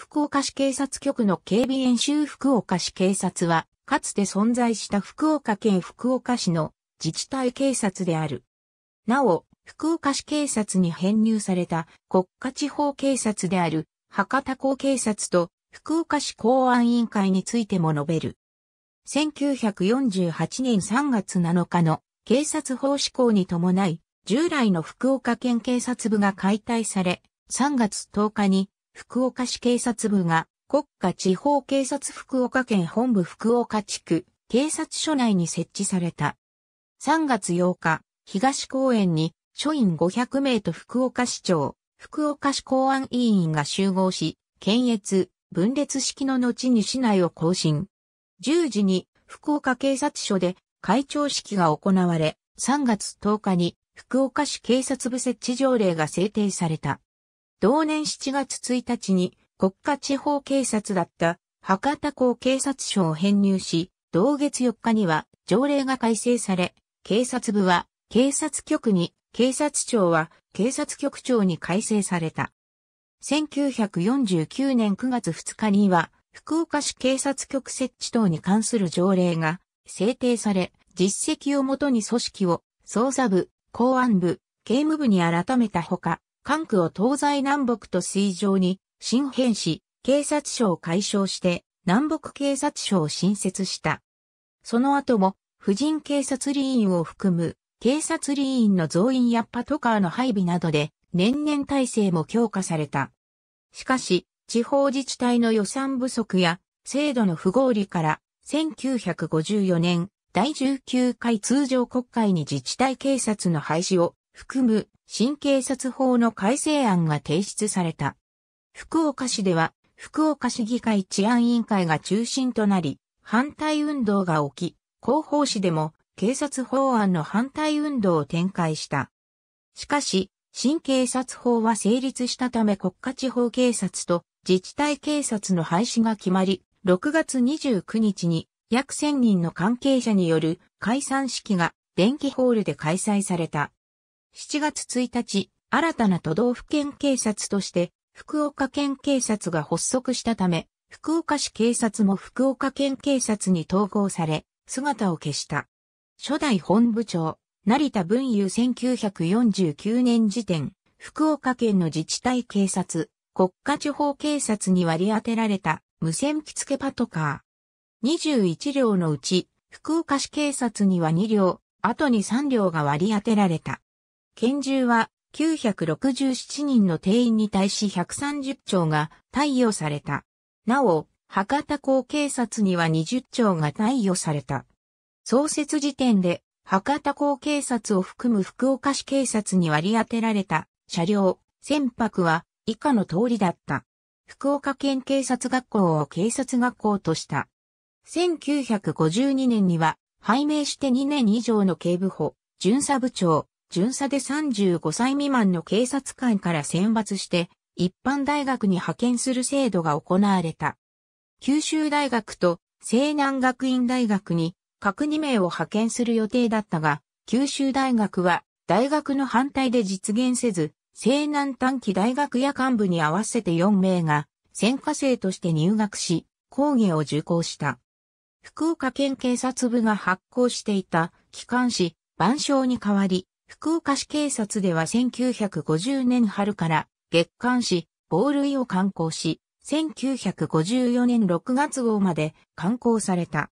福岡市警察局の警備演習福岡市警察は、かつて存在した福岡県福岡市の自治体警察である。なお、福岡市警察に編入された国家地方警察である博多港警察と福岡市公安委員会についても述べる。1948年3月7日の警察法施行に伴い、従来の福岡県警察部が解体され、3月10日に福岡市警察部が国家地方警察福岡県本部福岡地区警察署内に設置された。3月8日、東公園に署員500名と福岡市長、福岡市公安委員が集合し、検閲、分裂式の後に市内を更新。10時に福岡警察署で会長式が行われ、3月10日に福岡市警察部設置条例が制定された。同年7月1日に国家地方警察だった博多港警察署を編入し、同月4日には条例が改正され、警察部は警察局に、警察庁は警察局長に改正された。1949年9月2日には、福岡市警察局設置等に関する条例が制定され、実績をもとに組織を捜査部、公安部、刑務部に改めたほか、ン区を東西南北と水上に、新編し、警察署を解消して、南北警察署を新設した。その後も、婦人警察理員を含む、警察理員の増員やパトカーの配備などで、年々体制も強化された。しかし、地方自治体の予算不足や、制度の不合理から、1954年、第19回通常国会に自治体警察の廃止を含む新警察法の改正案が提出された。福岡市では福岡市議会治安委員会が中心となり、反対運動が起き、広報市でも警察法案の反対運動を展開した。しかし、新警察法は成立したため国家地方警察と自治体警察の廃止が決まり、6月29日に約1000人の関係者による解散式が電気ホールで開催された。7月1日、新たな都道府県警察として、福岡県警察が発足したため、福岡市警察も福岡県警察に統合され、姿を消した。初代本部長、成田文雄1949年時点、福岡県の自治体警察、国家地方警察に割り当てられた無線機付パトカー。21両のうち、福岡市警察には2両、後に3両が割り当てられた。拳銃は967人の定員に対し130丁が貸与された。なお、博多港警察には20丁が貸与された。創設時点で、博多港警察を含む福岡市警察に割り当てられた車両、船舶は以下の通りだった。福岡県警察学校を警察学校とした。1952年には、拝命して2年以上の警部補、巡査部長、巡査で35歳未満の警察官から選抜して、一般大学に派遣する制度が行われた。九州大学と西南学院大学に各2名を派遣する予定だったが、九州大学は大学の反対で実現せず、西南短期大学や幹部に合わせて4名が専科生として入学し、講義を受講した。福岡県警察部が発行していた機関誌、万象に代わり、福岡市警察では1950年春から月刊誌、暴類を刊行し、1954年6月号まで刊行された。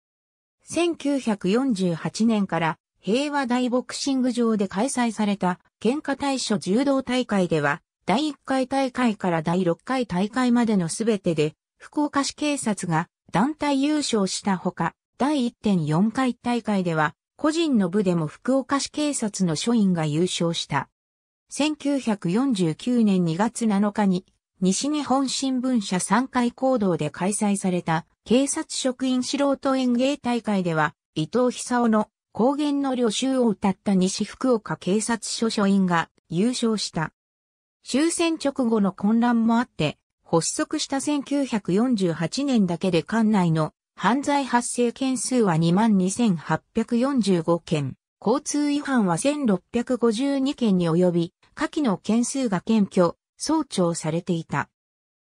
1948年から平和大ボクシング場で開催された喧嘩対所柔道大会では、第1回大会から第6回大会までのすべてで、福岡市警察が団体優勝したほか、第1.4回大会では、個人の部でも福岡市警察の署員が優勝した。1949年2月7日に西日本新聞社3回行動で開催された警察職員素人演芸大会では伊藤久夫の高原の旅集を歌った西福岡警察署署員が優勝した。終戦直後の混乱もあって発足した1948年だけで館内の犯罪発生件数は22,845件、交通違反は1652件に及び、下記の件数が検挙、総長されていた。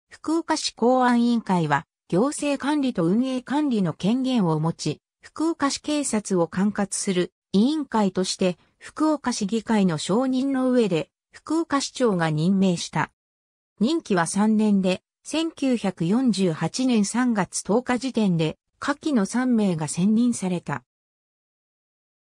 福岡市公安委員会は、行政管理と運営管理の権限を持ち、福岡市警察を管轄する委員会として、福岡市議会の承認の上で、福岡市長が任命した。任期は3年で、1948年3月10日時点で、下記の3名が選任された。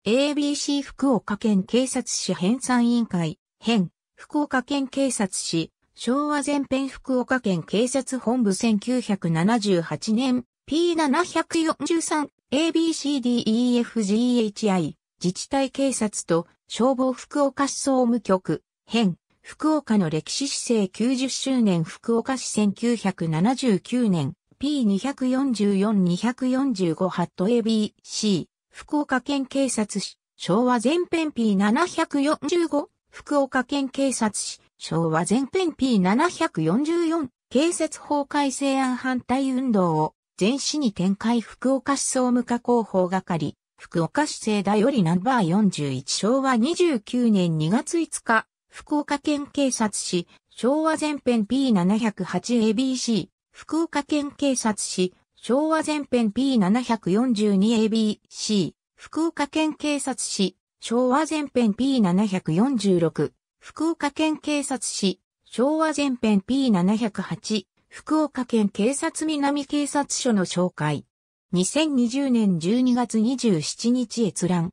ABC 福岡県警察市編纂委員会、編、福岡県警察市、昭和前編福岡県警察本部1978年 P743 ABCDEFGHI 自治体警察と消防福岡市総務局編福岡の歴史市政90周年福岡市1979年 P244-245 ハット ABC 福岡県警察市昭和前編 P745 福岡県警察市昭和前編 P744 警察法改正案反対運動を全市に展開福岡市総務課広報係福岡市政だよりナンバー41昭和29年2月5日福岡県警察市、昭和前編 P708ABC、福岡県警察市、昭和前編 P742ABC、福岡県警察市、昭和前編 P746、福岡県警察市、昭和前編 P708、福岡県警察南警察署の紹介。2020年12月27日閲覧。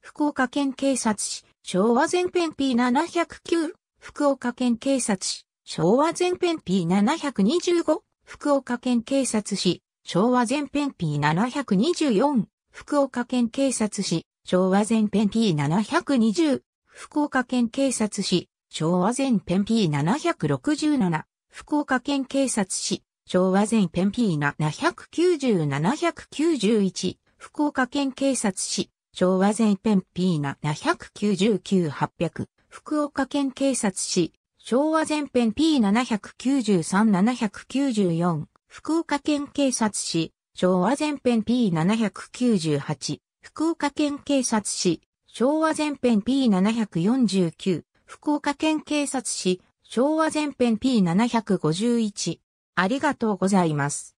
福岡県警察市、昭和前編 P709、福岡県警察市、昭和前編 P725、福岡県警察市、昭和前編 P724、福岡県警察市、昭和前編 P720、福岡県警察市、昭和前編 P767、福岡県警察市、昭和前編 P790791、福岡県警察市、昭和前編 P 799800、福岡県警察市、昭和前編 P793794、福岡県警察市、昭和前編 P798、福岡県警察市、昭和前編 P749、福岡県警察市、昭和前編 P751。ありがとうございます。